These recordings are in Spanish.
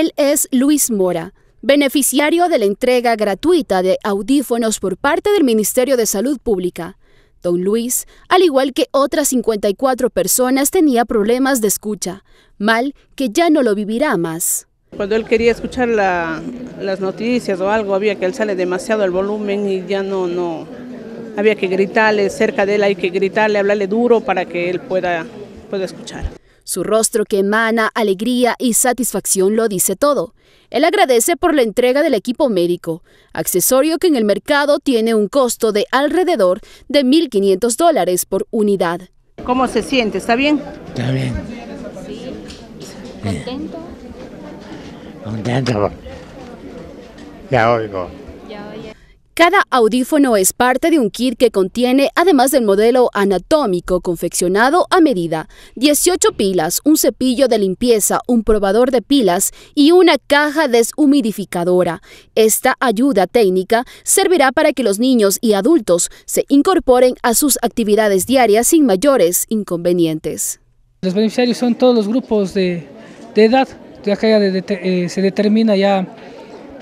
Él es Luis Mora, beneficiario de la entrega gratuita de audífonos por parte del Ministerio de Salud Pública. Don Luis, al igual que otras 54 personas, tenía problemas de escucha, mal que ya no lo vivirá más. Cuando él quería escuchar las noticias o algo, había que sale demasiado el volumen y ya no, no, había que gritarle cerca de él, hay que gritarle, hablarle duro para que él pueda, pueda escuchar. Su rostro que emana alegría y satisfacción lo dice todo. Él agradece por la entrega del equipo médico, accesorio que en el mercado tiene un costo de alrededor de 1.500 dólares por unidad. ¿Cómo se siente? ¿Está bien? Está bien. Sí. ¿Contento? Contento. Ya oigo. Ya oigo. Cada audífono es parte de un kit que contiene, además del modelo anatómico confeccionado a medida, 18 pilas, un cepillo de limpieza, un probador de pilas y una caja deshumidificadora. Esta ayuda técnica servirá para que los niños y adultos se incorporen a sus actividades diarias sin mayores inconvenientes. Los beneficiarios son todos los grupos de, edad, ya que eh, se determina ya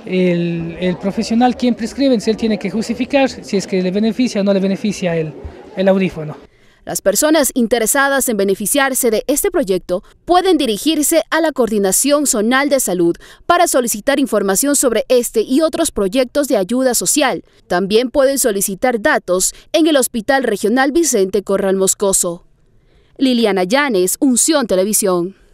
el, profesional quien prescribe, él tiene que justificar si es que le beneficia o no le beneficia el, el audífono. Las personas interesadas en beneficiarse de este proyecto pueden dirigirse a la Coordinación Zonal de Salud para solicitar información sobre este y otros proyectos de ayuda social. También pueden solicitar datos en el Hospital Regional Vicente Corral Moscoso. Liliana Llanes, Unción Televisión.